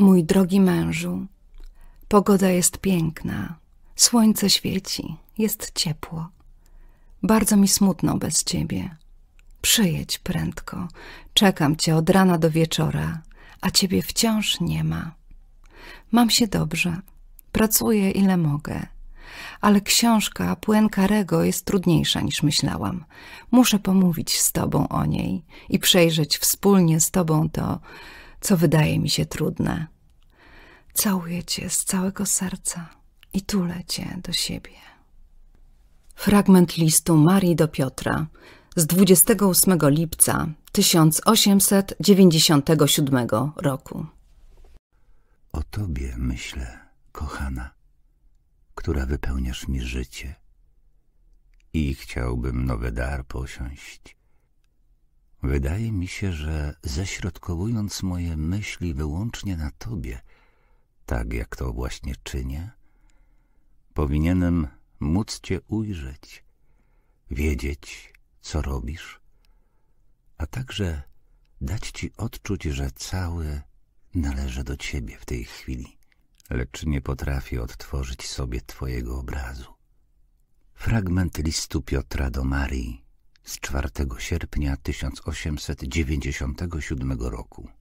Mój drogi mężu, pogoda jest piękna, słońce świeci, jest ciepło. Bardzo mi smutno bez ciebie. Przyjedź prędko, czekam cię od rana do wieczora, a ciebie wciąż nie ma. Mam się dobrze, pracuję ile mogę, ale książka Puencarego jest trudniejsza niż myślałam. Muszę pomówić z tobą o niej i przejrzeć wspólnie z tobą to co wydaje mi się trudne. Całuję cię z całego serca i tulę cię do siebie. Fragment listu Marii do Piotra z 28 lipca 1897 roku. O tobie myślę, kochana, która wypełniasz mi życie i chciałbym nowy dar posiąść Wydaje mi się, że ześrodkowując moje myśli wyłącznie na Tobie, tak jak to właśnie czynię, powinienem móc Cię ujrzeć, wiedzieć, co robisz, a także dać Ci odczuć, że cały należy do Ciebie w tej chwili, lecz nie potrafię odtworzyć sobie Twojego obrazu. Fragment listu Piotra do Marii z 4 sierpnia 1897 roku.